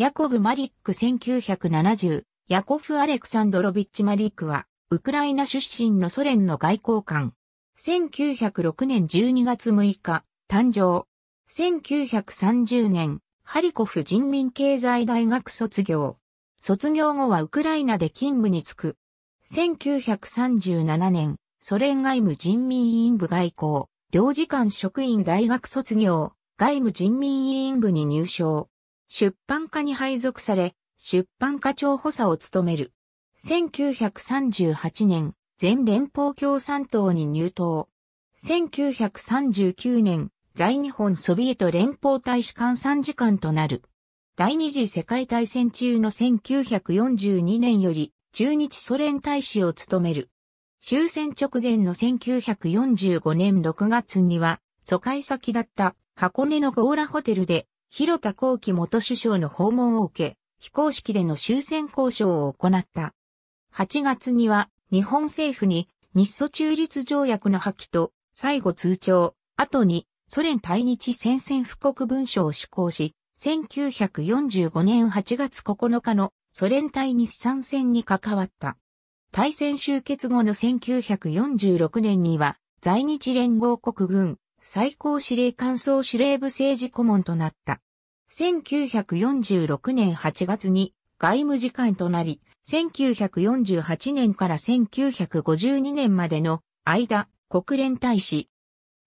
ヤコブ・マリック1970、ヤコフ・アレクサンドロビッチ・マリックは、ウクライナ出身のソ連の外交官。1906年12月6日、誕生。1930年、ハリコフ人民経済大学卒業。卒業後はウクライナで勤務に就く。1937年、ソ連外務人民委員部外交、領事館職員大学卒業、外務人民委員部に入省。出版課に配属され、出版課長補佐を務める。1938年、全連邦共産党に入党。1939年、在日本ソビエト連邦大使館参事官となる。第二次世界大戦中の1942年より中日ソ連大使を務める。終戦直前の1945年6月には、疎開先だった箱根のゴーラホテルで広田幸喜元首相の訪問を受け、非公式での終戦交渉を行った。8月には日本政府に日ソ中立条約の破棄と最後通帳、後にソ連対日宣戦布告文書を施行し、1945年8月9日のソ連対日参戦に関わった。大戦終結後の1946年には在日連合国軍最高司令官総司令部政治顧問となった。1946年8月に外務次官となり、1948年から1952年までの間、国連大使。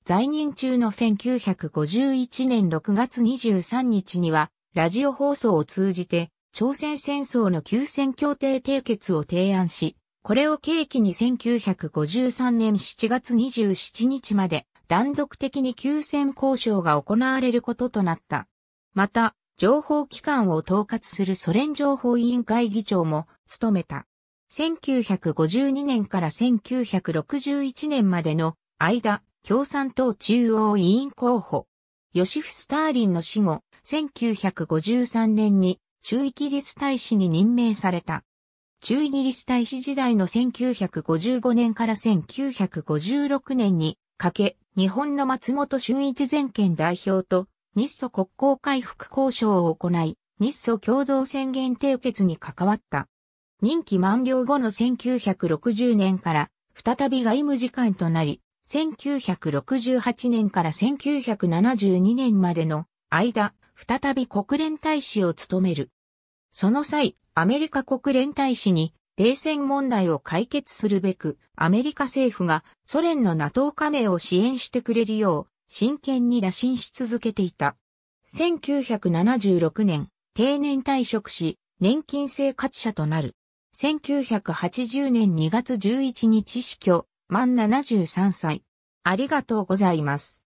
在任中の1951年6月23日には、ラジオ放送を通じて、朝鮮戦争の休戦協定締結を提案し、これを契機に1953年7月27日まで、断続的に休戦交渉が行われることとなった。また、情報機関を統括するソ連情報委員会議長も務めた。1952年から1961年までの間、共産党中央委員候補。ヨシフ・スターリンの死後、1953年に中イギリス大使に任命された。中イギリス大使時代の1955年から1956年にかけ、日本の松本俊一前県代表と日ソ国交回復交渉を行い、日ソ共同宣言締結に関わった。任期満了後の1960年から再び外務次官となり、1968年から1972年までの間、再び国連大使を務める。その際、アメリカ国連大使に冷戦問題を解決するべく、アメリカ政府がソ連の NATO 加盟を支援してくれるよう、真剣に打診し続けていた。1976年、定年退職し、年金生活者となる。1980年2月11日死去、満73歳。ありがとうございます。